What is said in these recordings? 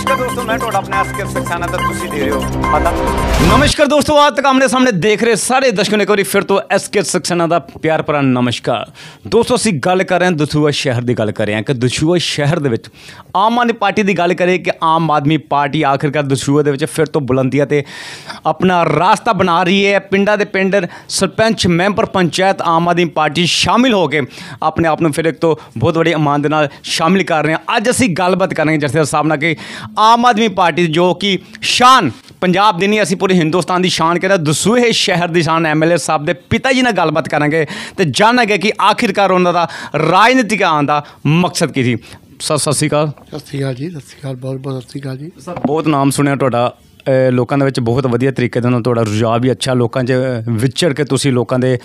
sabes ਤੁਹਾਡਾ ਆਪਣਾ ਤਾਂ ਤੁਸੀਂ ਦੇ ਰਹੇ ਹੋ ਨਮਸਕਾਰ ਦੋਸਤੋ ਆਪ ਤੱਕ ਆਮਨੇ ਸਾਹਮਣੇ ਦੇਖ ਰਹੇ ਸਾਰੇ ਦਰਸ਼ਕਾਂ ਨੇ ਇੱਕ ਫਿਰ ਤੋਂ ਐਸਕੇ ਸਕਸਨਾ ਦਾ ਪਿਆਰ ਭਰਾ ਨਮਸਕਾਰ ਦੋਸਤੋ ਅਸੀਂ ਗੱਲ ਕਰ ਰਹੇ ਹਾਂ ਦਸੂਆ ਸ਼ਹਿਰ ਦੀ ਗੱਲ ਕਰ ਰਹੇ ਹਾਂ ਕਿ ਦਸੂਆ ਸ਼ਹਿਰ ਦੇ ਵਿੱਚ ਆਮ ਆਦਮੀ ਪਾਰਟੀ ਦੀ ਗੱਲ ਕਰੇ ਕਿ ਆਮ ਆਦਮੀ ਪਾਰਟੀ ਆਖਿਰਕਾਰ ਦਸੂਆ ਦੇ ਵਿੱਚ ਫਿਰ ਤੋਂ ਬੁਲੰਦੀਆਂ ਤੇ ਆਪਣਾ ਰਾਸਤਾ ਬਣਾ ਰਹੀ ਹੈ ਪਿੰਡਾਂ ਦੇ ਪਿੰਡ ਸਰਪੰਚ ਮੈਂਬਰ ਪੰਚਾਇਤ ਆਮ ਆਦਮੀ ਪਾਰਟੀ ਸ਼ਾਮਿਲ ਹੋ ਕੇ ਆਪਣੇ ਆਪ ਨੂੰ ਫਿਰ ਇੱਕ ਤੋਂ ਬਹੁਤ ਵੱਡੀ ਇਮਾਨ ਦੇ ਨਾਲ ਸ਼ਾਮਿਲ ਕਰ ਰਹੇ ਹਾਂ ਅੱਜ ਅਸੀਂ ਗੱਲਬਾਤ ਕਰਾਂਗੇ ਜਿਸ ਦੇ ਸਾਹਮਣੇ ਕਿ ਆਮ ਆਦਮੀ ਪਾਰਟੀ ਜੋ ਕਿ ਸ਼ਾਨ ਪੰਜਾਬ ਦੀ ਨਹੀਂ ਅਸੀਂ ਪੂਰੇ ਹਿੰਦੁਸਤਾਨ ਦੀ ਸ਼ਾਨ ਕਹਿੰਦਾ ਦਸੂਹੇ ਸ਼ਹਿਰ ਦੀ ਸ਼ਾਨ ਐਮਐਲਏ ਸਾਹਿਬ ਦੇ ਪਿਤਾ ਜੀ ਨਾਲ ਗੱਲਬਾਤ ਕਰਾਂਗੇ ਤੇ ਜਾਣਾਂਗੇ ਕਿ ਆਖਿਰਕਾਰ ਉਹਨਾਂ ਦਾ ਰਾਜਨੀਤਿਕ ਆਉਣ ਦਾ ਮਕਸਦ ਕੀ ਸੀ ਸਤਿ ਸ਼੍ਰੀ ਅਕਾਲ ਸਤਿ ਸ਼੍ਰੀ ਅਕਾਲ ਜੀ ਸਤਿ ਸ਼੍ਰੀ ਅਕਾਲ ਬਹੁਤ ਬਹੁਤ ਸਤਿ ਸ਼੍ਰੀ ਅਕਾਲ ਜੀ ਬਹੁਤ ਨਾਮ ਸੁਣਿਆ ਤੁਹਾਡਾ ਲੋਕਾਂ ਦੇ ਵਿੱਚ ਬਹੁਤ ਵਧੀਆ ਤਰੀਕੇ ਦੇ ਨਾਲ ਤੁਹਾਡਾ ਰੁਝਾਨ ਵੀ ਅੱਛਾ ਲੋਕਾਂ 'ਚ ਵਿਚੜ ਕੇ ਤੁਸੀਂ ਲੋਕਾਂ ਦੇ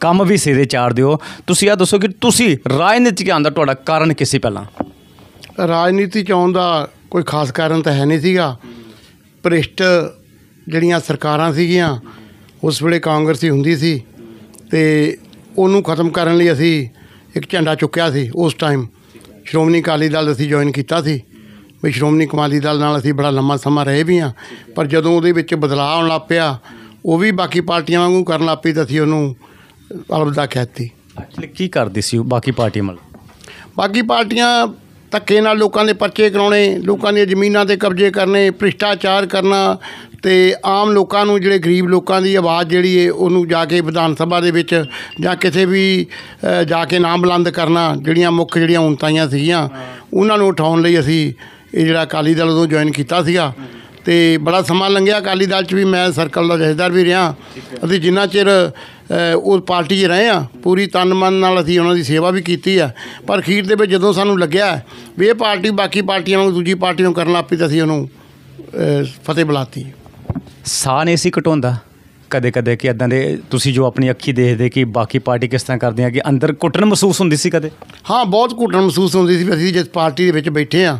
ਕੰਮ ਵੀ ਸਿਰੇ ਚਾਰ ਦਿਓ ਤੁਸੀਂ ਆ ਦੱਸੋ ਕਿ ਤੁਸੀਂ ਰਾਜਨੀਤੀ ਆਉਣ ਦਾ ਤੁਹਾਡਾ ਕਾਰਨ ਕਿਸੇ ਪਹਿਲਾਂ ਰਾਜਨੀਤੀ ਚ ਆਉਣ ਦਾ ਕੋਈ ਖਾਸ ਕਾਰਨ ਤਾਂ ਹੈ ਨਹੀਂ ਸੀਗਾ ਪ੍ਰਿਸ਼ਟ ਜਿਹੜੀਆਂ ਸਰਕਾਰਾਂ ਸੀਗੀਆਂ ਉਸ ਵੇਲੇ ਕਾਂਗਰਸ ਹੀ ਹੁੰਦੀ ਸੀ ਤੇ ਉਹਨੂੰ ਖਤਮ ਕਰਨ ਲਈ ਅਸੀਂ ਇੱਕ ਝੰਡਾ ਚੁੱਕਿਆ ਸੀ ਉਸ ਟਾਈਮ ਸ਼੍ਰੋਮਣੀ ਕਾਲੀ ਦਲ ਅਸੀਂ ਜੁਆਇਨ ਕੀਤਾ ਸੀ ਵੀ ਸ਼੍ਰੋਮਣੀ ਕਮਾਲੀ ਦਲ ਨਾਲ ਅਸੀਂ ਬੜਾ ਲੰਮਾ ਸਮਾਂ ਰਹੇ ਵੀ ਆ ਪਰ ਜਦੋਂ ਉਹਦੇ ਵਿੱਚ ਬਦਲਾਅ ਆਉਣ ਲੱਗ ਪਿਆ ਉਹ ਵੀ ਬਾਕੀ ਪਾਰਟੀਆਂ ਵਾਂਗੂ ਕਰਨ ਲੱਗ ਪਈ ਤਾਂ ਅਸੀਂ ਉਹਨੂੰ ਅਲਬਦਾ ਕਹਿਤੀ ਐਕਚੁਅਲੀ ਕੀ ਕਰਦੀ ਸੀ ਉਹ ਬਾਕੀ ਪਾਰਟੀ ਨਾਲ ਬਾਕੀ ਪਾਰਟੀਆਂ ਧੱਕੇ ਨਾਲ ਲੋਕਾਂ ਦੇ ਪਰਚੇ ਕਰਾਉਣੇ ਲੋਕਾਂ ਦੀਆਂ ਜ਼ਮੀਨਾਂ ਤੇ ਕਬਜ਼ੇ ਕਰਨੇ ਭ੍ਰਿਸ਼ਟਾਚਾਰ ਕਰਨਾ ਤੇ ਆਮ ਲੋਕਾਂ ਨੂੰ ਜਿਹੜੇ ਗਰੀਬ ਲੋਕਾਂ ਦੀ ਆਵਾਜ਼ ਜਿਹੜੀ ਏ ਉਹਨੂੰ ਜਾ ਕੇ ਵਿਧਾਨ ਸਭਾ ਦੇ ਵਿੱਚ ਜਾਂ ਕਿਸੇ ਵੀ ਜਾ ਕੇ ਨਾਮ ਬੁਲੰਦ ਕਰਨਾ ਜਿਹੜੀਆਂ ਮੁੱਖ ਜਿਹੜੀਆਂ ਉਨਤਾਈਆਂ ਸੀਗੀਆਂ ਉਹਨਾਂ ਨੂੰ ਉਠਾਉਣ ਲਈ ਅਸੀਂ ਇਹ ਜਿਹੜਾ ਅਕਾਲੀ ਦਲ ਤੋਂ ਜੁਆਇਨ ਕੀਤਾ ਸੀਗਾ ਤੇ ਬੜਾ ਸਮਾਂ ਲੰਘਿਆ ਅਕਾਲੀ ਦਲ 'ਚ ਵੀ ਮੈਂ ਸਰਕਲ ਦਾ ਜਥੇਦਾਰ ਵੀ ਰਿਹਾ ਅਸੀਂ ਜਿੰਨਾ ਚਿਰ ਉਹ ਪਾਰਟੀ 'ਚ ਰਹੇ ਆ ਪੂਰੀ ਤਨ ਮਨ ਨਾਲ ਅਸੀਂ ਉਹਨਾਂ ਦੀ ਸੇਵਾ ਵੀ ਕੀਤੀ ਆ ਪਰ ਖੀਰ ਦੇ ਵਿੱਚ ਜਦੋਂ ਸਾਨੂੰ ਲੱਗਿਆ ਵੀ ਇਹ ਪਾਰਟੀ ਬਾਕੀ ਪਾਰਟੀਆਂ ਵਾਂਗ ਦੂਜੀ ਪਾਰਟੀ ਨੂੰ ਕਰਨ ਲੱਪੀ ਤਾਂ ਅਸੀਂ ਉਹਨੂੰ ਫਤਿਹ ਬੁਲਾਤੀ ਸਾਹ ਨਹੀਂ ਸੀ ਘਟਾਉਂਦਾ ਕਦੇ ਕਦੇ ਕਿ ਇਦਾਂ ਦੇ ਤੁਸੀਂ ਜੋ ਆਪਣੀ ਅੱਖੀ ਦੇਖਦੇ ਕਿ ਬਾਕੀ ਪਾਰਟੀ ਕਿਸ ਤਰ੍ਹਾਂ ਕਰਦੇ ਆ ਕਿ ਅੰਦਰ ਘੁੱਟਣ ਮਹਿਸੂਸ ਹੁੰਦੀ ਸੀ ਕਦੇ ਹਾਂ ਬਹੁਤ ਘੁੱਟਣ ਮਹਿਸੂਸ ਹੁੰਦੀ ਸੀ ਅਸੀਂ ਜਿਸ ਪਾਰਟੀ ਦੇ ਵਿੱਚ ਬੈਠੇ ਆ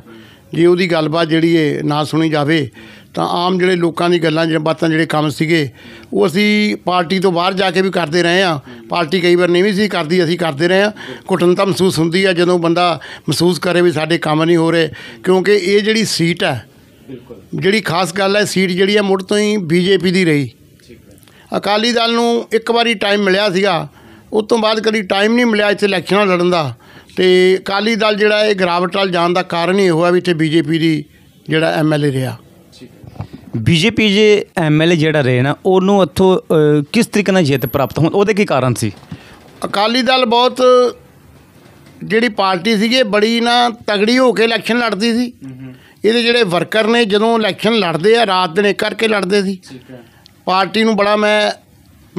ਜੇ ਉਹਦੀ ਗੱਲਬਾਤ ਜਿਹੜੀ ਏ ਨਾ ਸੁਣੀ ਜਾਵੇ ਤਾਂ ਆਮ ਜਿਹੜੇ ਲੋਕਾਂ ਦੀ ਗੱਲਾਂ ਜਿਹੜੀਆਂ ਬਾਤਾਂ ਜਿਹੜੇ ਕੰਮ ਸੀਗੇ ਉਹ ਅਸੀਂ ਪਾਰਟੀ ਤੋਂ ਬਾਹਰ ਜਾ ਕੇ ਵੀ ਕਰਦੇ ਰਹੇ ਆ ਪਾਰਟੀ ਕਈ ਵਾਰ ਨਹੀਂ ਵੀ ਸੀ ਕਰਦੀ ਅਸੀਂ ਕਰਦੇ ਰਹੇ ਆ ਘੁਟਨ ਤਾਂ ਮਹਿਸੂਸ ਹੁੰਦੀ ਆ ਜਦੋਂ ਬੰਦਾ ਮਹਿਸੂਸ ਕਰੇ ਵੀ ਸਾਡੇ ਕੰਮ ਨਹੀਂ ਹੋ ਰਹੇ ਕਿਉਂਕਿ ਇਹ ਜਿਹੜੀ ਸੀਟ ਹੈ ਜਿਹੜੀ ਖਾਸ ਗੱਲ ਹੈ ਸੀਟ ਜਿਹੜੀ ਹੈ ਮੁੜ ਤੋਂ ਹੀ ਬੀਜੇਪੀ ਦੀ ਰਹੀ ਅਕਾਲੀ ਦਲ ਨੂੰ ਇੱਕ ਵਾਰੀ ਟਾਈਮ ਮਿਲਿਆ ਸੀਗਾ ਉਸ ਤੋਂ ਬਾਅਦ ਕਦੀ ਟਾਈਮ ਨਹੀਂ ਮਿਲਿਆ ਇੱਥੇ ਇਲੈਕਸ਼ਨਾਂ ਲੜਨ ਦਾ ਤੇ ਅਕਾਲੀ ਦਲ ਜਿਹੜਾ ਇਹ ਗਰਾਵਟ ਨਾਲ ਜਾਣ ਦਾ ਕਾਰਨ ਹੀ ਹੋਇਆ ਵੀ ਇੱਥੇ ਬੀਜੇਪੀ ਦੀ ਜਿਹੜਾ ਐਮਐਲਏ ਰਿਹਾ ਬੀਜੇਪੀ ਦੇ ਐਮਐਲਏ ਜਿਹੜਾ ਰਹੇ ਨਾ ਉਹਨੂੰ ਉੱਥੋਂ ਕਿਸ ਤਰੀਕੇ ਨਾਲ ਜਿੱਤ ਪ੍ਰਾਪਤ ਹੋਣ ਉਹਦੇ ਕੀ ਕਾਰਨ ਸੀ ਅਕਾਲੀ ਦਲ ਬਹੁਤ ਜਿਹੜੀ ਪਾਰਟੀ ਸੀਗੀ ਬੜੀ ਨਾ ਤਗੜੀ ਹੋ ਕੇ ਇਲੈਕਸ਼ਨ ਲੜਦੀ ਸੀ ਇਹਦੇ ਜਿਹੜੇ ਵਰਕਰ ਨੇ ਜਦੋਂ ਇਲੈਕਸ਼ਨ ਲੜਦੇ ਆ ਰਾਤ ਦਿਨ ਕਰਕੇ ਲੜਦੇ ਸੀ ਪਾਰਟੀ ਨੂੰ ਬੜਾ ਮੈਂ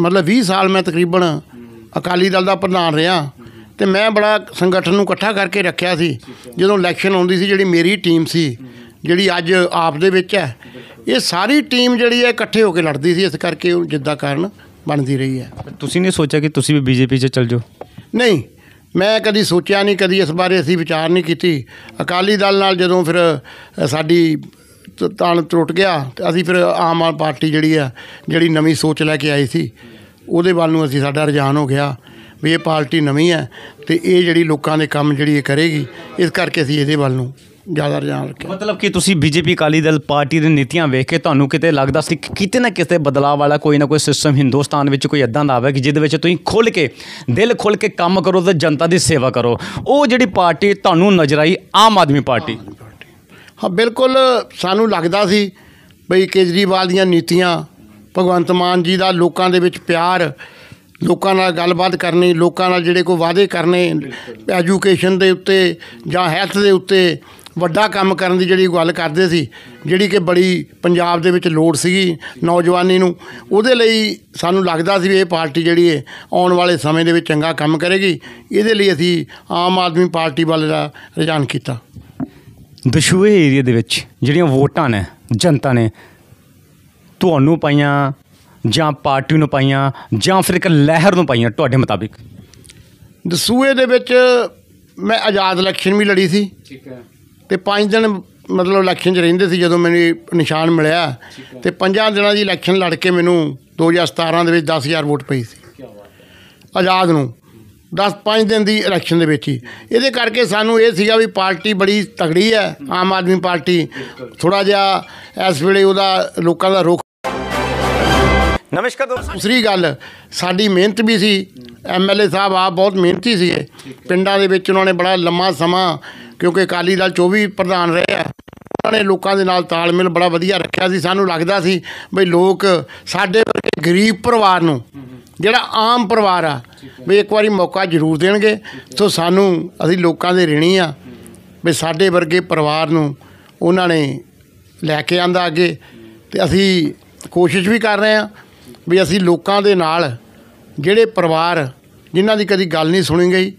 ਮਤਲਬ 20 ਸਾਲ ਮੈਂ ਤਕਰੀਬਨ ਅਕਾਲੀ ਦਲ ਦਾ ਪ੍ਰਧਾਨ ਰਿਹਾ ਤੇ ਮੈਂ ਬੜਾ ਸੰਗਠਨ ਨੂੰ ਇਕੱਠਾ ਕਰਕੇ ਰੱਖਿਆ ਸੀ ਜਦੋਂ ਇਲੈਕਸ਼ਨ ਆਉਂਦੀ ਸੀ ਜਿਹੜੀ ਮੇਰੀ ਟੀਮ ਸੀ ਜਿਹੜੀ ਅੱਜ ਆਪ ਦੇ ਵਿੱਚ ਹੈ ਇਹ ਸਾਰੀ ਟੀਮ ਜਿਹੜੀ ਹੈ ਇਕੱਠੇ ਹੋ ਕੇ ਲੜਦੀ ਸੀ ਇਸ ਕਰਕੇ ਜਿੱਦਾਂ ਕਾਰਨ ਬਣਦੀ ਰਹੀ ਹੈ ਤੁਸੀਂ ਨਹੀਂ ਸੋਚਿਆ ਕਿ ਤੁਸੀਂ ਵੀ ਬੀਜੇਪੀ 'ਚ ਚੱਲ ਜਾਓ ਨਹੀਂ ਮੈਂ ਕਦੀ ਸੋਚਿਆ ਨਹੀਂ ਕਦੀ ਇਸ ਬਾਰੇ ਅਸੀਂ ਵਿਚਾਰ ਨਹੀਂ ਕੀਤੀ ਅਕਾਲੀ ਦਲ ਨਾਲ ਜਦੋਂ ਫਿਰ ਸਾਡੀ ਤਾਣ ਟੁੱਟ ਗਿਆ ਤੇ ਅਸੀਂ ਫਿਰ ਆਮ ਆਦਮੀ ਪਾਰਟੀ ਜਿਹੜੀ ਆ ਜਿਹੜੀ ਨਵੀਂ ਸੋਚ ਲੈ ਕੇ ਆਈ ਸੀ ਉਹਦੇ ਵੱਲ ਨੂੰ ਅਸੀਂ ਸਾਡਾ ਰੁਝਾਨ ਹੋ ਗਿਆ ਵੀ ਇਹ ਪਾਰਟੀ ਨਵੀਂ ਹੈ ਤੇ ਇਹ ਜਿਹੜੀ ਲੋਕਾਂ ਦੇ ਕੰਮ ਜਿਹੜੀ ਇਹ ਕਰੇਗੀ ਇਸ ਕਰਕੇ ਅਸੀਂ ਇਹਦੇ ਵੱਲ ਨੂੰ ਜ਼ਿਆਦਾ ਰੁਝਾਨ ਰੱਖਿਆ ਮਤਲਬ ਕਿ ਤੁਸੀਂ ਬੀਜੇਪੀ ਕਾਲੀ ਦਲ ਪਾਰਟੀ ਦੇ ਨੀਤੀਆਂ ਵੇਖ ਕੇ ਤੁਹਾਨੂੰ ਕਿਤੇ ਲੱਗਦਾ ਸੀ ਕਿਤੇ ਨਾ ਕਿਤੇ ਬਦਲਾਅ ਵਾਲਾ ਕੋਈ ਨਾ ਕੋਈ ਸਿਸਟਮ ਹਿੰਦੁਸਤਾਨ ਵਿੱਚ ਕੋਈ ਇਦਾਂ ਦਾ ਆਵੇ ਕਿ ਜਿਹਦੇ ਵਿੱਚ ਤੁਸੀਂ ਖੁੱਲ ਕੇ ਦਿਲ ਖੁੱਲ ਕੇ ਕੰਮ ਕਰੋ ਤੇ ਜਨਤਾ ਦੀ ਸੇਵਾ ਕਰੋ ਉਹ ਜਿਹੜੀ ਪਾਰਟੀ ਤੁਹਾਨੂੰ ਨਜ਼ਰ ਆਈ ਆਮ ਆਦਮੀ ਪਾਰਟੀ ਹਾਂ ਬਿਲਕੁਲ ਸਾਨੂੰ ਲੱਗਦਾ ਸੀ ਬਈ ਕੇਜਰੀਵਾਲ ਦੀਆਂ ਨੀਤੀਆਂ ਭਗਵੰਤ ਮਾਨ ਜੀ ਦਾ ਲੋਕਾਂ ਦੇ ਵਿੱਚ ਪਿਆਰ ਲੋਕਾਂ ਨਾਲ ਗੱਲਬਾਤ ਕਰਨੀ ਲੋਕਾਂ ਨਾਲ ਜਿਹੜੇ ਕੋਈ ਵਾਅਦੇ ਕਰਨੇ ਐਜੂਕੇਸ਼ਨ ਦੇ ਉੱਤੇ ਜਾਂ ਹੈਲਥ ਦੇ ਉੱਤੇ ਵੱਡਾ ਕੰਮ ਕਰਨ ਦੀ ਜਿਹੜੀ ਗੱਲ ਕਰਦੇ ਸੀ ਜਿਹੜੀ ਕਿ ਬੜੀ ਪੰਜਾਬ ਦੇ ਵਿੱਚ ਲੋੜ ਸੀਗੀ ਨੌਜਵਾਨੀ ਨੂੰ ਉਹਦੇ ਲਈ ਸਾਨੂੰ ਲੱਗਦਾ ਸੀ ਇਹ ਪਾਰਟੀ ਜਿਹੜੀ ਹੈ ਆਉਣ ਵਾਲੇ ਸਮੇਂ ਦੇ ਵਿੱਚ ਚੰਗਾ ਕੰਮ ਕਰੇਗੀ ਇਹਦੇ ਲਈ ਅਸੀਂ ਆਮ ਆਦਮੀ ਪਾਰਟੀ ਵੱਲ ਦਾ ਰੁਝਾਨ ਕੀਤਾ ਦਸ਼ੂਏ ਏਰੀਆ ਦੇ ਵਿੱਚ ਜਿਹੜੀਆਂ ਵੋਟਾਂ ਨੇ ਜਨਤਾ ਨੇ ਤੁਹਾਨੂੰ ਪਾਈਆਂ ਜਾਂ ਪਾਰਟੀ ਨੂੰ ਪਾਈਆਂ ਜਾਂ ਫਿਰ ਇੱਕ ਲਹਿਰ ਨੂੰ ਪਾਈਆਂ ਤੁਹਾਡੇ ਮੁਤਾਬਿਕ ਦਸੂਏ ਦੇ ਵਿੱਚ ਮੈਂ ਆਜ਼ਾਦ ਇਲੈਕਸ਼ਨ ਵੀ ਲੜੀ ਸੀ ਠੀਕ ਹੈ ਤੇ 5 ਦਿਨ ਮਤਲਬ ਇਲੈਕਸ਼ਨ 'ਚ ਰਹਿੰਦੇ ਸੀ ਜਦੋਂ ਮੈਨੂੰ ਨਿਸ਼ਾਨ ਮਿਲਿਆ ਤੇ 5 ਦਿਨਾਂ ਦੀ ਇਲੈਕਸ਼ਨ ਲੜ ਕੇ ਮੈਨੂੰ 2017 ਦੇ ਵਿੱਚ 10000 ਵੋਟ ਪਈ ਸੀ ਆਜ਼ਾਦ ਨੂੰ 10 5 ਦਿਨ ਦੀ ਇਲੈਕਸ਼ਨ ਦੇ ਵਿੱਚ ਹੀ ਇਹਦੇ ਕਰਕੇ ਸਾਨੂੰ ਇਹ ਸੀਗਾ ਵੀ ਪਾਰਟੀ ਬੜੀ ਤਗੜੀ ਹੈ ਆਮ ਆਦਮੀ ਪਾਰਟੀ ਥੋੜਾ ਜਿਹਾ ਇਸ ਵੇਲੇ ਉਹਦਾ ਲੋਕਾਂ ਦਾ ਰੋਖ ਨਮਸਕਾਰ ਦੋਸਤੋ ਦੂਸਰੀ ਗੱਲ ਸਾਡੀ ਮਿਹਨਤ ਵੀ ਸੀ ਐਮਐਲਏ ਸਾਹਿਬ ਆ ਬਹੁਤ ਮਿਹਨਤੀ ਸੀ ਪਿੰਡਾਂ ਦੇ ਵਿੱਚ ਉਹਨਾਂ ਨੇ ਬੜਾ ਲੰਮਾ ਸਮਾਂ ਕਿਉਂਕਿ ਅਕਾਲੀ ਦਲ 24 ਪ੍ਰਧਾਨ ਰਹੇ ਆ ਉਹਨਾਂ ਨੇ ਲੋਕਾਂ ਦੇ ਨਾਲ ਤਾਲਮੇਲ ਬੜਾ ਵਧੀਆ ਰੱਖਿਆ ਸੀ ਸਾਨੂੰ ਲੱਗਦਾ ਸੀ ਵੀ ਲੋਕ ਸਾਡੇ ਵਰਗੇ ਗਰੀਬ ਪਰਿਵਾਰ ਨੂੰ ਜਿਹੜਾ ਆਮ ਪਰਿਵਾਰ ਆ ਵੀ ਇੱਕ ਵਾਰੀ ਮੌਕਾ ਜ਼ਰੂਰ ਦੇਣਗੇ ਸੋ ਸਾਨੂੰ ਅਸੀਂ ਲੋਕਾਂ ਦੇ ਰਿਣੀ ਆ ਵੀ ਸਾਡੇ ਵਰਗੇ ਪਰਿਵਾਰ ਨੂੰ ਉਹਨਾਂ ਨੇ ਲੈ ਕੇ ਆਂਦਾ ਅੱਗੇ ਤੇ ਅਸੀਂ ਕੋਸ਼ਿਸ਼ ਵੀ ਕਰ ਰਹੇ ਆ ਵੀ ਅਸੀਂ ਲੋਕਾਂ ਦੇ ਨਾਲ ਜਿਹੜੇ ਪਰਿਵਾਰ ਜਿਨ੍ਹਾਂ ਦੀ ਕਦੀ ਗੱਲ ਨਹੀਂ ਸੁਣੀ ਗਈ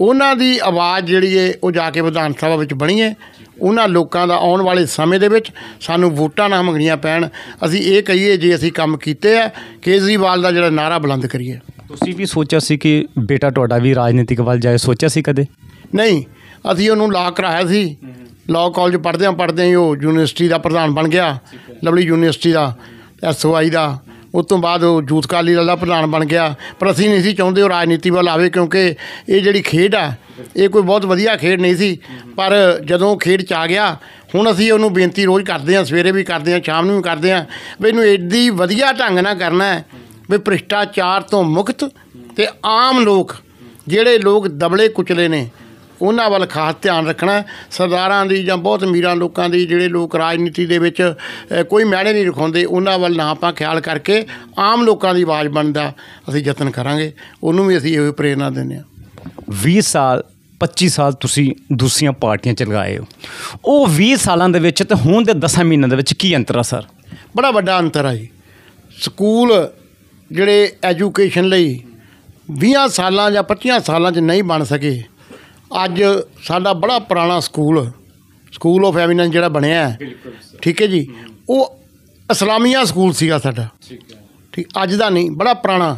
ਉਹਨਾਂ ਦੀ ਆਵਾਜ਼ ਜਿਹੜੀ ਏ ਉਹ ਜਾ ਕੇ ਵਿਧਾਨ ਸਭਾ ਵਿੱਚ ਬਣੀ ਏ ਉਹਨਾਂ ਲੋਕਾਂ ਦਾ ਆਉਣ ਵਾਲੇ ਸਮੇਂ ਦੇ ਵਿੱਚ ਸਾਨੂੰ ਵੋਟਾਂ ਨਾ ਮੰਗਣੀਆਂ ਪੈਣ ਅਸੀਂ ਇਹ ਕਹੀਏ ਜੇ ਅਸੀਂ ਕੰਮ ਕੀਤੇ ਆ ਕੇਜਰੀਵਾਲ ਦਾ ਜਿਹੜਾ ਨਾਰਾ ਬੁਲੰਦ ਕਰੀਏ ਤੁਸੀਂ ਵੀ ਸੋਚਿਆ ਸੀ ਕਿ ਬੇਟਾ ਤੁਹਾਡਾ ਵੀ ਰਾਜਨੀਤਿਕ ਵੱਲ ਜਾਏ ਸੋਚਿਆ ਸੀ ਕਦੇ ਨਹੀਂ ਅਸੀਂ ਉਹਨੂੰ ਲਾ ਕਰਾਇਆ ਸੀ ਲਾ ਕਾਲਜ ਆ ਪੜ੍ਹਦਿਆਂ ਹੀ ਉਹ ਯੂਨੀਵਰਸਿਟੀ ਦਾ ਪ੍ਰਧਾਨ ਬਣ ਗਿਆ ਲਵਲੀ ਯੂਨੀਵਰਸਿਟੀ ਦਾ ਐਸਓਆਈ ਦਾ ਉਸ ਤੋਂ ਬਾਅਦ ਉਹ ਜੂਤਕਾਲੀ ਕਾਲੀ ਦਾ ਪ੍ਰਧਾਨ ਬਣ ਗਿਆ ਪਰ ਅਸੀਂ ਨਹੀਂ ਸੀ ਚਾਹੁੰਦੇ ਉਹ ਰਾਜਨੀਤੀ ਵੱਲ ਆਵੇ ਕਿਉਂਕਿ ਇਹ ਜਿਹੜੀ ਖੇਡ ਆ ਇਹ ਕੋਈ ਬਹੁਤ ਵਧੀਆ ਖੇਡ ਨਹੀਂ ਸੀ ਪਰ ਜਦੋਂ ਖੇਡ ਚ ਆ ਗਿਆ ਹੁਣ ਅਸੀਂ ਉਹਨੂੰ ਬੇਨਤੀ ਰੋਜ਼ ਕਰਦੇ ਹਾਂ ਸਵੇਰੇ ਵੀ ਕਰਦੇ ਹਾਂ ਸ਼ਾਮ ਨੂੰ ਵੀ ਕਰਦੇ ਹਾਂ ਵੀ ਇਹਨੂੰ ਏਡੀ ਵਧੀਆ ਢੰਗ ਨਾਲ ਕਰਨਾ ਹੈ ਵੀ ਭ੍ਰਿਸ਼ਟਾਚਾਰ ਤੋਂ ਮੁਕਤ ਤੇ ਆਮ ਲੋਕ ਜਿਹੜੇ ਲੋਕ ਦਬਲੇ ਕੁਚਲੇ ਨੇ ਉਹਨਾਂ ਵੱਲ ਖਾਸ ਧਿਆਨ ਰੱਖਣਾ ਸਰਦਾਰਾਂ ਦੀ ਜਾਂ ਬਹੁਤ ਅਮੀਰਾਂ ਲੋਕਾਂ ਦੀ ਜਿਹੜੇ ਲੋਕ ਰਾਜਨੀਤੀ ਦੇ ਵਿੱਚ ਕੋਈ ਮੈੜੇ ਨਹੀਂ ਰਖਾਉਂਦੇ ਉਹਨਾਂ ਵੱਲ ਨਾ ਆਪਾਂ ਖਿਆਲ ਕਰਕੇ ਆਮ ਲੋਕਾਂ ਦੀ ਆਵਾਜ਼ ਬਣਦਾ ਅਸੀਂ ਯਤਨ ਕਰਾਂਗੇ ਉਹਨੂੰ ਵੀ ਅਸੀਂ ਇਹੋ ਪ੍ਰੇਰਣਾ ਦਿੰਦੇ ਆ 20 ਸਾਲ 25 ਸਾਲ ਤੁਸੀਂ ਦੂਸੀਆਂ ਪਾਰਟੀਆਂ ਚ ਲਗਾਏ ਹੋ ਉਹ 20 ਸਾਲਾਂ ਦੇ ਵਿੱਚ ਤੇ ਹੁਣ ਦੇ 10 ਮਹੀਨਿਆਂ ਦੇ ਵਿੱਚ ਕੀ ਅੰਤਰ ਆ ਸਰ ਬੜਾ ਵੱਡਾ ਅੰਤਰ ਆ ਜੀ ਸਕੂਲ ਜਿਹੜੇ ਐਜੂਕੇਸ਼ਨ ਲਈ 20 ਸਾਲਾਂ ਜਾਂ 25 ਸਾਲਾਂ 'ਚ ਨਹੀਂ ਬਣ ਸਕੇ ਅੱਜ ਸਾਡਾ ਬੜਾ ਪੁਰਾਣਾ ਸਕੂਲ ਸਕੂਲ ਆਫ ਐਮੀਨੈਂਸ ਜਿਹੜਾ ਬਣਿਆ ਹੈ ਠੀਕ ਹੈ ਜੀ ਉਹ ਇਸਲਾਮੀਆ ਸਕੂਲ ਸੀਗਾ ਸਾਡਾ ਠੀਕ ਹੈ ਠੀਕ ਅੱਜ ਦਾ ਨਹੀਂ ਬੜਾ ਪੁਰਾਣਾ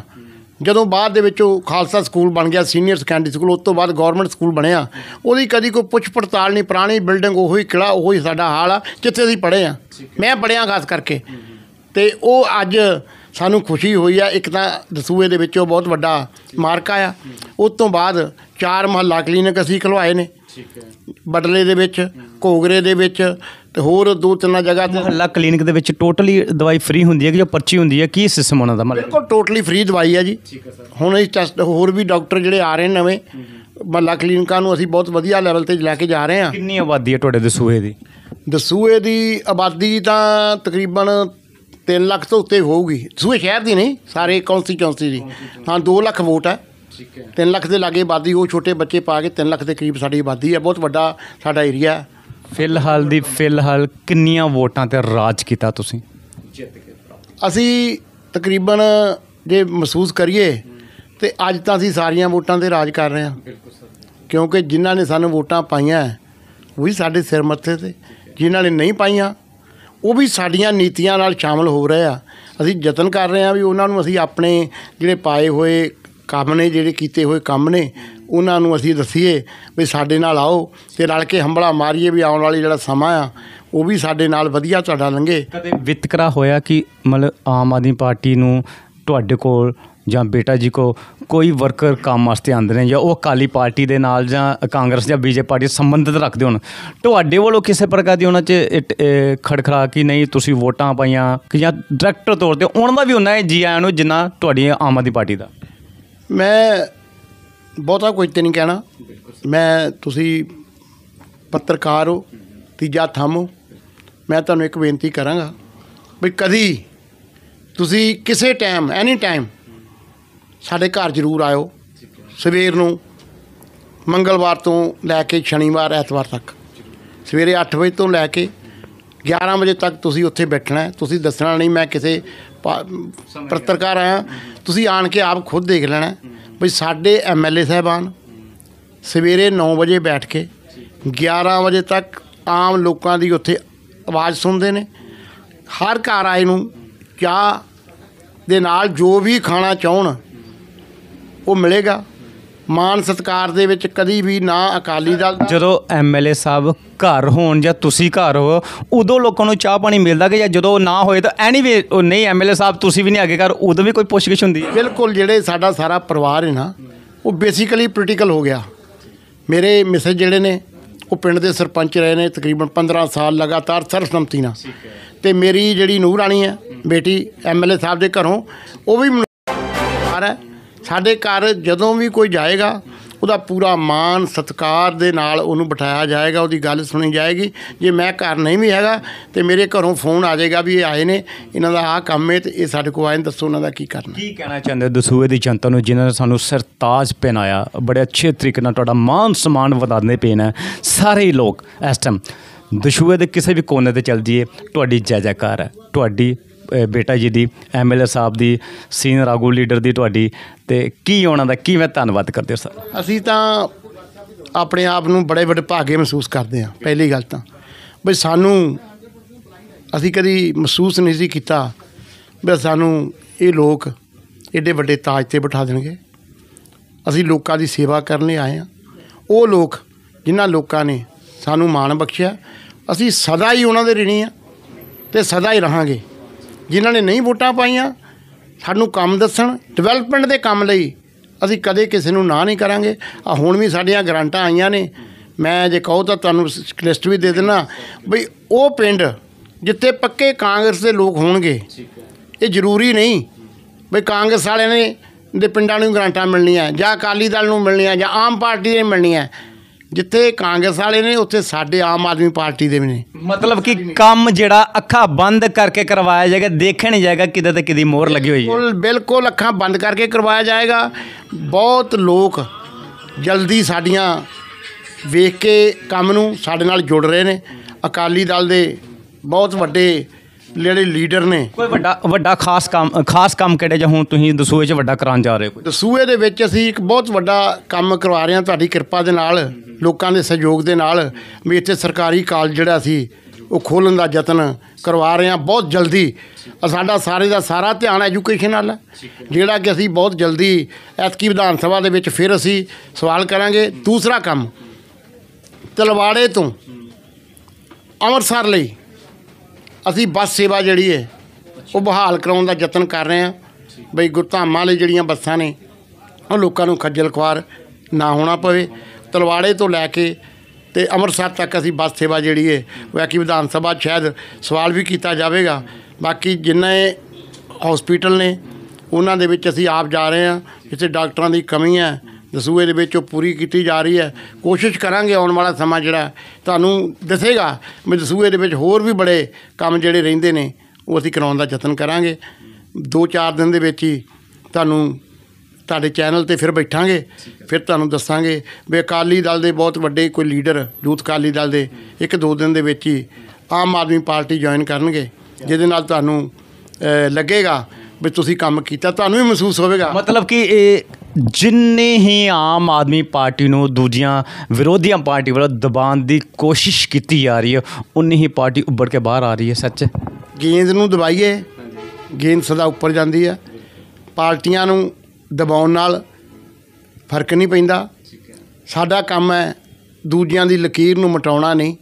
ਜਦੋਂ ਬਾਅਦ ਦੇ ਵਿੱਚ ਉਹ ਖਾਲਸਾ ਸਕੂਲ ਬਣ ਗਿਆ ਸੀਨੀਅਰ ਸੈਕੰਡਰੀ ਸਕੂਲ ਉਸ ਤੋਂ ਬਾਅਦ ਗਵਰਨਮੈਂਟ ਸਕੂਲ ਬਣਿਆ ਉਹਦੀ ਕਦੀ ਕੋਈ ਪੁੱਛ ਪੜਤਾਲ ਨਹੀਂ ਪੁਰਾਣੀ ਬਿਲਡਿੰਗ ਹੀ ਕਿਲਾ ਹੀ ਸਾਡਾ ਹਾਲ ਆ ਜਿੱਥੇ ਅਸੀਂ ਪੜ੍ਹੇ ਆ ਮੈਂ ਪੜ੍ਹਿਆ ਖਾਸ ਕਰਕੇ ਤੇ ਉਹ ਅੱਜ ਸਾਨੂੰ ਖੁਸ਼ੀ ਹੋਈ ਆ ਇੱਕ ਤਾਂ ਦਸੂਏ ਦੇ ਵਿੱਚੋਂ ਬਹੁਤ ਵੱਡਾ ਮਾਰਕਾ ਆ ਉਸ ਤੋਂ ਬਾਅਦ ਚਾਰ ਮਹੱਲਾ ਕਲੀਨਿਕ ਅਸੀਂ ਖਲਵਾਏ ਨੇ ਠੀਕ ਹੈ ਬਟਲੇ ਦੇ ਵਿੱਚ ਕੋਗਰੇ ਦੇ ਵਿੱਚ ਤੇ ਹੋਰ ਦੋ ਤਿੰਨ ਜਗ੍ਹਾ ਤੇ ਮਹੱਲਾ ਕਲੀਨਿਕ ਦੇ ਵਿੱਚ ਟੋਟਲੀ ਦਵਾਈ ਫ੍ਰੀ ਹੁੰਦੀ ਹੈ ਕਿ ਜੋ ਪਰਚੀ ਹੁੰਦੀ ਹੈ ਕੀ ਸਿਸਟਮ ਉਹਨਾਂ ਦਾ ਬਿਲਕੁਲ ਟੋਟਲੀ ਫ੍ਰੀ ਦਵਾਈ ਹੈ ਜੀ ਹੁਣ ਇਹ ਟੈਸਟ ਹੋਰ ਵੀ ਡਾਕਟਰ ਜਿਹੜੇ ਆ ਰਹੇ ਨਵੇਂ ਮਹੱਲਾ ਕਲੀਨਿਕਾਂ ਨੂੰ ਅਸੀਂ ਬਹੁਤ ਵਧੀਆ ਲੈਵਲ ਤੇ ਲੈ ਕੇ ਜਾ ਰਹੇ ਹਾਂ ਕਿੰਨੀ ਆਬਾਦੀ ਹੈ ਤੁਹਾਡੇ ਦਸੂਏ ਦੀ ਦਸੂਏ ਦੀ ਆਬਾਦੀ ਤਾਂ ਤਕਰੀਬਨ 3 ਲੱਖ ਤੋਂ ਉੱਤੇ ਹੋਊਗੀ ਸੂਏ ਸ਼ਹਿਰ ਦੀ ਨਹੀਂ ਸਾਰੇ ਕੌਂਸਟੀਚੁਐਂਸੀ ਦੀ ਹਾਂ 2 ਲੱਖ ਵੋਟ ਹੈ ਠੀਕ ਹੈ 3 ਲੱਖ ਦੇ ਲਾਗੇ ਆਬਾਦੀ ਉਹ ਛੋਟੇ ਬੱਚੇ ਪਾ ਕੇ 3 ਲੱਖ ਦੇ ਕਰੀਬ ਸਾਡੀ ਆਬਾਦੀ ਹੈ ਬਹੁਤ ਵੱਡਾ ਸਾਡਾ ਏਰੀਆ ਹੈ ਫਿਲਹਾਲ ਦੀ ਫਿਲਹਾਲ ਕਿੰਨੀਆਂ ਵੋਟਾਂ ਤੇ ਰਾਜ ਕੀਤਾ ਤੁਸੀਂ ਅਸੀਂ ਤਕਰੀਬਨ ਜੇ ਮਹਿਸੂਸ ਕਰੀਏ ਤੇ ਅੱਜ ਤਾਂ ਅਸੀਂ ਸਾਰੀਆਂ ਵੋਟਾਂ ਤੇ ਰਾਜ ਕਰ ਰਹੇ ਹਾਂ ਕਿਉਂਕਿ ਜਿਨ੍ਹਾਂ ਨੇ ਸਾਨੂੰ ਵੋਟਾਂ ਪਾਈਆਂ ਉਹ ਵੀ ਸਾਡੇ ਸਿਰ ਮੱਥੇ ਤੇ ਜਿਨ੍ਹਾਂ ਨੇ ਨਹੀਂ ਪਾਈਆਂ ਉਹ ਵੀ ਸਾਡੀਆਂ ਨੀਤੀਆਂ ਨਾਲ ਸ਼ਾਮਲ ਹੋ ਰਹੇ ਆ ਅਸੀਂ ਯਤਨ ਕਰ ਰਹੇ ਆ ਵੀ ਉਹਨਾਂ ਨੂੰ ਅਸੀਂ ਆਪਣੇ ਜਿਹੜੇ ਪਾਏ ਹੋਏ ਕੰਮ ਨੇ ਜਿਹੜੇ ਕੀਤੇ ਹੋਏ ਕੰਮ ਨੇ ਉਹਨਾਂ ਨੂੰ ਅਸੀਂ ਦੱਸੀਏ ਵੀ ਸਾਡੇ ਨਾਲ ਆਓ ਤੇ ਰਲ ਕੇ ਹੰਬਲਾ ਮਾਰੀਏ ਵੀ ਆਉਣ ਵਾਲੀ ਜਿਹੜਾ ਸਮਾਂ ਆ ਉਹ ਵੀ ਸਾਡੇ ਨਾਲ ਵਧੀਆ ਤੁਹਾਡਾ ਲੰਗੇ ਕਦੇ ਵਿਤਕਰਾ ਹੋਇਆ ਕਿ ਮਤਲਬ ਆਮ ਆਦਮੀ ਪਾਰਟੀ ਨੂੰ ਤੁਹਾਡੇ ਕੋਲ ਜਾਂ ਬੇਟਾ ਜੀ ਕੋ ਕੋਈ ਵਰਕਰ ਕੰਮ ਵਾਸਤੇ ਆਂਦੇ ਨੇ ਜਾਂ ਉਹ ਅਕਾਲੀ ਪਾਰਟੀ ਦੇ ਨਾਲ ਜਾਂ ਕਾਂਗਰਸ ਜਾਂ ਬੀਜੇਪੀ ਪਾਰਟੀ ਸੰਬੰਧਿਤ ਰੱਖਦੇ ਹੋਣ ਤੁਹਾਡੇ ਵੱਲੋਂ ਕਿਸੇ ਪ੍ਰਕਾਰ ਦੀ ਉਹਨਾਂ 'ਚ ਖੜਖੜਾ ਕੀ ਨਹੀਂ ਤੁਸੀਂ ਵੋਟਾਂ ਪਾਈਆਂ ਕਿ ਜਾਂ ਡਾਇਰੈਕਟ ਤੌਰ ਤੇ ਉਹਨਾਂ ਦਾ ਵੀ ਉਹਨਾਂ ਹੈ ਜੀ ਆਇਆਂ ਨੂੰ ਜਿੰਨਾ ਤੁਹਾਡੀ ਆਮ ਆਦਮੀ ਪਾਰਟੀ ਦਾ ਮੈਂ ਬਹੁਤਾ ਕੁਝ ਤੇ ਨਹੀਂ ਕਹਿਣਾ ਮੈਂ ਤੁਸੀਂ ਪੱਤਰਕਾਰ ਹੋ ਤੀਜਾ ਥੰਮ ਮੈਂ ਤੁਹਾਨੂੰ ਇੱਕ ਬੇਨਤੀ ਕਰਾਂਗਾ ਵੀ ਕਦੀ ਤੁਸੀਂ ਕਿਸੇ ਟਾਈਮ ਐਨੀ ਟਾਈਮ ਸਾਡੇ ਘਰ ਜ਼ਰੂਰ ਆਇਓ ਸਵੇਰ ਨੂੰ ਮੰਗਲਵਾਰ ਤੋਂ ਲੈ ਕੇ ਸ਼ਨੀਵਾਰ ਐਤਵਾਰ ਤੱਕ ਸਵੇਰੇ 8 ਵਜੇ ਤੋਂ ਲੈ ਕੇ 11 ਵਜੇ ਤੱਕ ਤੁਸੀਂ ਉੱਥੇ ਬੈਠਣਾ ਤੁਸੀਂ ਦੱਸਣਾ ਨਹੀਂ ਮੈਂ ਕਿਸੇ ਪੱਤਰਕਾਰ ਆਇਆ ਤੁਸੀਂ ਆਣ ਕੇ ਆਪ ਖੁਦ ਦੇਖ ਲੈਣਾ ਵੀ ਸਾਡੇ ਐਮਐਲਏ ਸਾਹਿਬਾਨ ਸਵੇਰੇ 9 ਵਜੇ ਬੈਠ ਕੇ 11 ਵਜੇ ਤੱਕ ਆਮ ਲੋਕਾਂ ਦੀ ਉੱਥੇ ਆਵਾਜ਼ ਸੁਣਦੇ ਨੇ ਹਰ ਘਰ ਆਏ ਨੂੰ ਚਾਹ ਦੇ ਨਾਲ ਜੋ ਵੀ ਖਾਣਾ ਚਾਹਣ ਉਹ ਮਿਲੇਗਾ ਮਾਨ ਸਤਕਾਰ ਦੇ ਵਿੱਚ ਕਦੀ ਵੀ ਨਾ ਅਕਾਲੀ ਦਲ ਜਦੋਂ ਐਮਐਲਏ ਸਾਹਿਬ ਘਰ ਹੋਣ ਜਾਂ ਤੁਸੀਂ ਘਰ ਹੋ ਉਦੋਂ ਲੋਕਾਂ ਨੂੰ ਚਾਹ ਪਾਣੀ ਮਿਲਦਾ ਕਿ ਜਾਂ ਜਦੋਂ ਨਾ ਹੋਏ ਤਾਂ ਐਨੀਵੇ ਉਹ ਨਹੀਂ ਐਮਐਲਏ ਸਾਹਿਬ ਤੁਸੀਂ ਵੀ ਨਹੀਂ ਅੱਗੇ ਘਰ ਉਦੋਂ ਵੀ ਕੋਈ ਪੁੱਛਗਿਛ ਹੁੰਦੀ ਬਿਲਕੁਲ ਜਿਹੜੇ ਸਾਡਾ ਸਾਰਾ ਪਰਿਵਾਰ ਹੈ ਨਾ ਉਹ ਬੇਸਿਕਲੀ ਪੋਲੀਟੀਕਲ ਹੋ ਗਿਆ ਮੇਰੇ ਮਿਸੇ ਜਿਹੜੇ ਨੇ ਉਹ ਪਿੰਡ ਦੇ ਸਰਪੰਚ ਰਹੇ ਨੇ ਤਕਰੀਬਨ 15 ਸਾਲ ਲਗਾਤਾਰ ਸਰਸੰਮਤੀ ਨਾਲ ਤੇ ਮੇਰੀ ਜਿਹੜੀ ਨੂਰ ਹੈ ਬੇਟੀ ਐਮਐਲਏ ਸਾਹਿਬ ਦੇ ਘਰੋਂ ਉਹ ਵੀ ਸਾਡੇ ਘਰ ਜਦੋਂ ਵੀ ਕੋਈ ਜਾਏਗਾ ਉਹਦਾ ਪੂਰਾ ਮਾਨ ਸਤਕਾਰ ਦੇ ਨਾਲ ਉਹਨੂੰ ਬਿਠਾਇਆ ਜਾਏਗਾ ਉਹਦੀ ਗੱਲ ਸੁਣੀ ਜਾਏਗੀ ਜੇ ਮੈਂ ਘਰ ਨਹੀਂ ਵੀ ਹੈਗਾ ਤੇ ਮੇਰੇ ਘਰੋਂ ਫੋਨ ਆ ਜਾਏਗਾ ਵੀ ਇਹ ਆਏ ਨੇ ਇਹਨਾਂ ਦਾ ਆਹ ਕੰਮ ਹੈ ਤੇ ਇਹ ਸਾਡੇ ਕੋਲ ਆਏ ਨੇ, ਦੱਸੋ ਉਹਨਾਂ ਦਾ ਕੀ ਕਰਨਾ ਕੀ ਕਹਿਣਾ ਚਾਹੁੰਦੇ ਦਸੂਏ ਦੀ ਜਨਤਾ ਨੂੰ ਜਿਨ੍ਹਾਂ ਨੇ ਸਾਨੂੰ ਸਰਤਾਜ ਪਹਿਨਾਇਆ ਬੜੇ ਅੱਛੇ ਤਰੀਕੇ ਨਾਲ ਤੁਹਾਡਾ ਮਾਨ ਸਨਮਾਨ ਵਧਾਉਂਦੇ ਪਏ ਨੇ ਸਾਰੇ ਹੀ ਲੋਕ ਇਸ ਟਾਈਮ ਦਸੂਏ ਦੇ ਕਿਸੇ ਵੀ ਕੋਨੇ ਤੇ ਚੱਲ ਜਾਈਏ ਤੁਹਾਡੀ ਜੈ ਜੈਕਾਰ ਹੈ ਤੁਹਾਡੀ ਬੇਟਾ ਜੀ ਦੀ ਐਮਐਲਏ ਸਾਹਿਬ ਦੀ ਸੀਨੀਅਰ ਆਗੂ ਲੀਡਰ ਦੀ ਤੁਹਾਡੀ ਤੇ ਕੀ ਉਹਨਾਂ ਦਾ ਕੀ ਮੈਂ ਧੰਨਵਾਦ ਕਰਦੇ ਸਰ ਅਸੀਂ ਤਾਂ ਆਪਣੇ ਆਪ ਨੂੰ ਬੜੇ ਵੱਡੇ ਭਾਗੇ ਮਹਿਸੂਸ ਕਰਦੇ ਆ ਪਹਿਲੀ ਗੱਲ ਤਾਂ ਬਈ ਸਾਨੂੰ ਅਸੀਂ ਕਦੀ ਮਹਿਸੂਸ ਨਹੀਂ ਸੀ ਕੀਤਾ ਵੀ ਸਾਨੂੰ ਇਹ ਲੋਕ ਏਡੇ ਵੱਡੇ ਤਾਜ ਤੇ ਬਿਠਾ ਦੇਣਗੇ ਅਸੀਂ ਲੋਕਾਂ ਦੀ ਸੇਵਾ ਕਰਨ ਲਈ ਆਏ ਆ ਉਹ ਲੋਕ ਜਿਨ੍ਹਾਂ ਲੋਕਾਂ ਨੇ ਸਾਨੂੰ ਮਾਣ ਬਖਸ਼ਿਆ ਅਸੀਂ ਸਦਾ ਹੀ ਉਹਨਾਂ ਦੇ ਰਿਣੀ ਆ ਤੇ ਸਦਾ ਹੀ ਰਹਾਂਗੇ ਜਿਨ੍ਹਾਂ ਨੇ ਨਹੀਂ ਵੋਟਾਂ ਪਾਈਆਂ ਸਾਨੂੰ ਕੰਮ ਦੱਸਣ ਡਿਵੈਲਪਮੈਂਟ ਦੇ ਕੰਮ ਲਈ ਅਸੀਂ ਕਦੇ ਕਿਸੇ ਨੂੰ ਨਾ ਨਹੀਂ ਕਰਾਂਗੇ ਆ ਹੁਣ ਵੀ ਸਾਡੀਆਂ ਗਰੰਟਾਂ ਆਈਆਂ ਨੇ ਮੈਂ ਜੇ ਕਹੋ ਤਾਂ ਤੁਹਾਨੂੰ ਲਿਸਟ ਵੀ ਦੇ ਦੇਣਾ ਬਈ ਉਹ ਪਿੰਡ ਜਿੱਥੇ ਪੱਕੇ ਕਾਂਗਰਸ ਦੇ ਲੋਕ ਹੋਣਗੇ ਇਹ ਜ਼ਰੂਰੀ ਨਹੀਂ ਬਈ ਕਾਂਗਰਸ ਵਾਲਿਆਂ ਨੇ ਦੇ ਪਿੰਡਾਂ ਨੂੰ ਗਰੰਟਾਂ ਮਿਲਣੀਆਂ ਜਾਂ ਅਕਾਲੀ ਦਲ ਨੂੰ ਮਿਲਣੀਆਂ ਜਾਂ ਆਮ ਪਾਰਟੀ ਨੂੰ ਮਿਲਣੀਆਂ ਜਿੱਥੇ ਕਾਂਗਰਸ ਵਾਲੇ ਨੇ ਉੱਥੇ ਸਾਡੇ ਆਮ ਆਦਮੀ ਪਾਰਟੀ ਦੇ ਵੀ ਨੇ ਮਤਲਬ ਕਿ ਕੰਮ ਜਿਹੜਾ ਅੱਖਾਂ ਬੰਦ ਕਰਕੇ ਕਰਵਾਇਆ ਜਾਏਗਾ ਦੇਖਿਆ ਨਹੀਂ ਜਾਏਗਾ ਕਿਤੇ ਤੇ ਕਿਦੀ ਮੋਹਰ ਲੱਗੀ ਹੋਈ ਹੈ ਬਿਲਕੁਲ ਬਿਲਕੁਲ ਅੱਖਾਂ ਬੰਦ ਕਰਕੇ ਕਰਵਾਇਆ ਜਾਏਗਾ ਬਹੁਤ ਲੋਕ ਜਲਦੀ ਸਾਡੀਆਂ ਵੇਖ ਕੇ ਕੰਮ ਨੂੰ ਸਾਡੇ ਨਾਲ ਜੁੜ ਰਹੇ ਨੇ ਅਕਾਲੀ ਦਲ ਦੇ ਬਹੁਤ ਵੱਡੇ ਜਿਹੜੇ ਲੀਡਰ ਨੇ ਕੋਈ ਵੱਡਾ ਵੱਡਾ ਖਾਸ ਕੰਮ ਖਾਸ ਕੰਮ ਕਿਹੜੇ ਜਿਹਾ ਹੁਣ ਤੁਸੀਂ ਦਸੂਏ 'ਚ ਵੱਡਾ ਕਰਾਉਣ ਜਾ ਰਹੇ ਹੋ ਦਸੂਏ ਦੇ ਵਿੱਚ ਅਸੀਂ ਇੱਕ ਬਹੁਤ ਵੱਡਾ ਕੰਮ ਕਰਵਾ ਰਹੇ ਹਾਂ ਤੁਹਾਡੀ ਕਿਰਪਾ ਦੇ ਨਾਲ ਲੋਕਾਂ ਦੇ ਸਹਿਯੋਗ ਦੇ ਨਾਲ ਵੀ ਇੱਥੇ ਸਰਕਾਰੀ ਕਾਲਜ ਜਿਹੜਾ ਸੀ ਉਹ ਖੋਲਣ ਦਾ ਯਤਨ ਕਰਵਾ ਰਹੇ ਹਾਂ ਬਹੁਤ ਜਲਦੀ ਸਾਡਾ ਸਾਰੇ ਦਾ ਸਾਰਾ ਧਿਆਨ ਐਜੂਕੇਸ਼ਨ ਨਾਲ ਹੈ ਜਿਹੜਾ ਕਿ ਅਸੀਂ ਬਹੁਤ ਜਲਦੀ ਐਤਕੀ ਵਿਧਾਨ ਸਭਾ ਦੇ ਵਿੱਚ ਫਿਰ ਅਸੀਂ ਸਵਾਲ ਕਰਾਂਗੇ ਦੂਸਰਾ ਕੰਮ ਤਲਵਾੜੇ ਤੋਂ ਅੰਮ੍ਰਿਤਸਰ ਲਈ ਅਸੀਂ ਬੱਸ ਸੇਵਾ ਜਿਹੜੀ ਹੈ ਉਹ ਬਹਾਲ ਕਰਾਉਣ ਦਾ ਯਤਨ ਕਰ ਰਹੇ ਹਾਂ ਬਈ ਗੁਰਧਾਮਾਂ ਲਈ ਜਿਹੜੀਆਂ ਬੱਸਾਂ ਨੇ ਉਹ ਲੋਕਾਂ ਨੂੰ ਖੱਜਲ ਖਵਾਰ ਨਾ ਹੋਣਾ ਪਵੇ ਤਲਵਾੜੇ ਤੋਂ ਲੈ ਕੇ ਤੇ ਅੰਮ੍ਰਿਤਸਰ ਤੱਕ ਅਸੀਂ ਬੱਸ ਸੇਵਾ ਜਿਹੜੀ ਹੈ ਬਾਕੀ ਵਿਧਾਨ ਸਭਾ ਸ਼ਾਇਦ ਸਵਾਲ ਵੀ ਕੀਤਾ ਜਾਵੇਗਾ ਬਾਕੀ ਜਿੰਨੇ ਹਸਪੀਟਲ ਨੇ ਉਹਨਾਂ ਦੇ ਵਿੱਚ ਅਸੀਂ ਆਪ ਜਾ ਰਹੇ ਹਾਂ ਜਿੱਥੇ ਡਾਕਟਰਾਂ ਦੀ ਕਮੀ ਹੈ ਦਸੂਏ ਦੇ ਵਿੱਚ ਉਹ ਪੂਰੀ ਕੀਤੀ ਜਾ ਰਹੀ ਹੈ ਕੋਸ਼ਿਸ਼ ਕਰਾਂਗੇ ਆਉਣ ਵਾਲਾ ਸਮਾਂ ਜਿਹੜਾ ਤੁਹਾਨੂੰ ਦਿਸੇਗਾ ਮੈਂ ਦਸੂਏ ਦੇ ਵਿੱਚ ਹੋਰ ਵੀ ਬੜੇ ਕੰਮ ਜਿਹੜੇ ਰਹਿੰਦੇ ਨੇ ਉਹ ਅਸੀਂ ਕਰਾਉਣ ਦਾ ਯਤਨ ਕਰਾਂਗੇ 2-4 ਦਿਨ ਦੇ ਵਿੱਚ ਹੀ ਤੁਹਾਨੂੰ ਤੁਹਾਡੇ ਚੈਨਲ ਤੇ ਫਿਰ ਬੈਠਾਂਗੇ ਫਿਰ ਤੁਹਾਨੂੰ ਦੱਸਾਂਗੇ ਵੀ ਅਕਾਲੀ ਦਲ ਦੇ ਬਹੁਤ ਵੱਡੇ ਕੋਈ ਲੀਡਰ ਯੂਥ ਅਕਾਲੀ ਦਲ ਦੇ ਇੱਕ ਦੋ ਦਿਨ ਦੇ ਵਿੱਚ ਹੀ ਆਮ ਆਦਮੀ ਪਾਰਟੀ ਜੁਆਇਨ ਕਰਨਗੇ ਜਿਹਦੇ ਨਾਲ ਤੁਹਾਨੂੰ ਲੱਗੇਗਾ ਵੀ ਤੁਸੀਂ ਕੰਮ ਕੀਤਾ ਤੁਹਾਨੂੰ ਵੀ ਮਹਿਸੂਸ ਹੋਵੇਗਾ ਮਤਲਬ ਕਿ ਇਹ ਜਿੰਨੇ ਹੀ ਆਮ ਆਦਮੀ ਪਾਰਟੀ ਨੂੰ ਦੂਜੀਆਂ ਵਿਰੋਧੀਆਂ ਪਾਰਟੀ ਵੱਲੋਂ ਦਬਾਉਣ ਦੀ ਕੋਸ਼ਿਸ਼ ਕੀਤੀ ਜਾ ਰਹੀ ਹੈ ਉਨੀ ਹੀ ਪਾਰਟੀ ਉੱਭਰ ਕੇ ਬਾਹਰ ਆ ਰਹੀ ਹੈ ਸੱਚ ਗੇਂਦ ਨੂੰ ਦਬਾਈਏ ਗੇਂਦ ਸਦਾ ਉੱਪਰ ਜਾਂਦੀ ਹੈ ਪਾਰਟੀਆਂ ਨੂੰ ਦਬਾਉਣ ਨਾਲ ਫਰਕ ਨਹੀਂ ਪੈਂਦਾ ਸਾਡਾ ਕੰਮ ਹੈ ਦੂਜਿਆਂ ਦੀ ਲਕੀਰ ਨੂੰ ਮਟਾਉਣਾ ਨਹੀਂ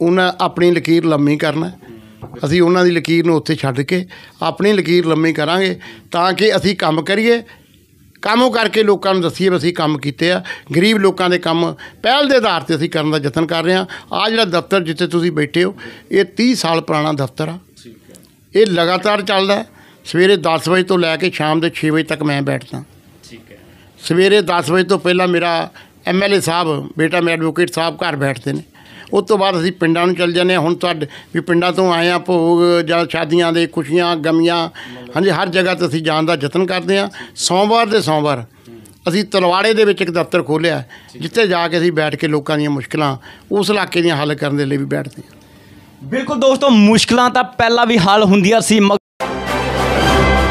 ਉਹਨਾਂ ਆਪਣੀ ਲਕੀਰ ਲੰਮੀ ਕਰਨਾ ਅਸੀਂ ਉਹਨਾਂ ਦੀ ਲਕੀਰ ਨੂੰ ਉੱਥੇ ਛੱਡ ਕੇ ਆਪਣੀ ਲਕੀਰ ਲੰਮੀ ਕਰਾਂਗੇ ਤਾਂ ਕਿ ਅਸੀਂ ਕੰਮ ਕਰੀਏ ਕੰਮ ਕਰਕੇ ਲੋਕਾਂ ਨੂੰ ਦੱਸੀਏ ਅਸੀਂ ਕੰਮ ਕੀਤੇ ਆ ਗਰੀਬ ਲੋਕਾਂ ਦੇ ਕੰਮ ਪਹਿਲ ਦੇ ਆਧਾਰ ਤੇ ਅਸੀਂ ਕਰਨ ਦਾ ਯਤਨ ਕਰ ਰਹੇ ਆ ਆ ਜਿਹੜਾ ਦਫ਼ਤਰ ਜਿੱਥੇ ਤੁਸੀਂ ਬੈਠੇ ਹੋ ਇਹ 30 ਸਾਲ ਪੁਰਾਣਾ ਦਫ਼ਤਰ ਆ ਇਹ ਲਗਾਤਾਰ ਚੱਲਦਾ ਹੈ ਸਵੇਰੇ 10 ਵਜੇ ਤੋਂ ਲੈ ਕੇ ਸ਼ਾਮ ਦੇ 6 ਵਜੇ ਤੱਕ ਮੈਂ ਬੈਠਦਾ ਠੀਕ ਹੈ ਸਵੇਰੇ 10 ਵਜੇ ਤੋਂ ਪਹਿਲਾਂ ਮੇਰਾ ਐਮਐਲਏ ਸਾਹਿਬ ਬੇਟਾ ਮੇਰਾ ਐਡਵੋਕੇਟ ਸਾਹਿਬ ਘਰ ਬੈਠਦੇ ਨੇ ਉਸ ਤੋਂ ਬਾਅਦ ਅਸੀਂ ਪਿੰਡਾਂ ਨੂੰ ਚੱਲ ਜਾਂਦੇ ਹਾਂ ਹੁਣ ਤੁਹਾਡੇ ਵੀ ਪਿੰਡਾਂ ਤੋਂ ਆਏ ਆ ਭੋਗ ਜਾਂ ਸ਼ਾਦੀਆਂ ਦੇ ਖੁਸ਼ੀਆਂ ਗਮੀਆਂ ਹਾਂਜੀ ਹਰ ਜਗ੍ਹਾ ਤੇ ਅਸੀਂ ਜਾਣ ਦਾ ਯਤਨ ਕਰਦੇ ਹਾਂ ਸੋਮਵਾਰ ਦੇ ਸੋਮਵਾਰ ਅਸੀਂ ਤਲਵਾੜੇ ਦੇ ਵਿੱਚ ਇੱਕ ਦਫ਼ਤਰ ਖੋਲ੍ਹਿਆ ਜਿੱਥੇ ਜਾ ਕੇ ਅਸੀਂ ਬੈਠ ਕੇ ਲੋਕਾਂ ਦੀਆਂ ਮੁਸ਼ਕਲਾਂ ਉਸ ਇਲਾਕੇ ਦੀਆਂ ਹੱਲ ਕਰਨ ਦੇ ਲਈ ਵੀ ਬੈਠਦੇ ਹਾਂ ਬਿਲਕੁਲ ਦੋਸਤੋ ਮੁਸ਼ਕਲਾਂ ਤਾਂ ਪਹਿਲਾਂ ਵੀ ਹੱਲ ਹੁੰਦੀਆਂ ਸੀ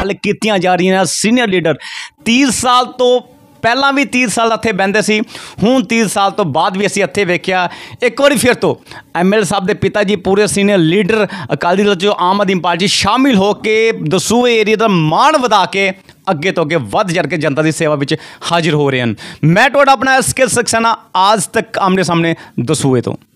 ਗੱਲ ਕੀਤੀਆਂ ਜਾ ਰਹੀਆਂ ਨੇ ਸੀਨੀਅਰ ਲੀਡਰ 30 ਸਾਲ ਤੋਂ ਪਹਿਲਾਂ ਵੀ 30 ਸਾਲ ਇੱਥੇ ਬੰਦੇ ਸੀ ਹੁਣ 30 ਸਾਲ ਤੋਂ ਬਾਅਦ ਵੀ ਅਸੀਂ ਇੱਥੇ ਵੇਖਿਆ ਇੱਕ ਵਾਰੀ ਫਿਰ ਤੋਂ ਐਮਐਲ ਸਾਹਿਬ ਦੇ ਪਿਤਾ ਜੀ ਪੂਰੇ ਸੀਨੀਅਰ ਲੀਡਰ ਅਕਾਲੀ ਦਲ ਜੋ ਆਮ ਆਦਮੀ ਪਾਰਟੀ ਸ਼ਾਮਿਲ ਹੋ ਕੇ ਦਸੂਏ ਏਰੀਆ ਦਾ ਮਾਣ ਵਧਾ ਕੇ ਅੱਗੇ ਤੋਂ ਅੱਗੇ ਵੱਧ ਚੜ ਕੇ ਜਨਤਾ ਦੀ ਸੇਵਾ ਵਿੱਚ ਹਾਜ਼ਰ ਹੋ ਰਹੇ ਹਨ ਮੈਂ ਤੁਹਾਡਾ ਆਪਣਾ ਐਸਕੇ ਸਖਸਨਾ ਆਜ ਤੱਕ ਆਮਨੇ ਸਾਹਮਣੇ ਦਸੂਏ ਤੋਂ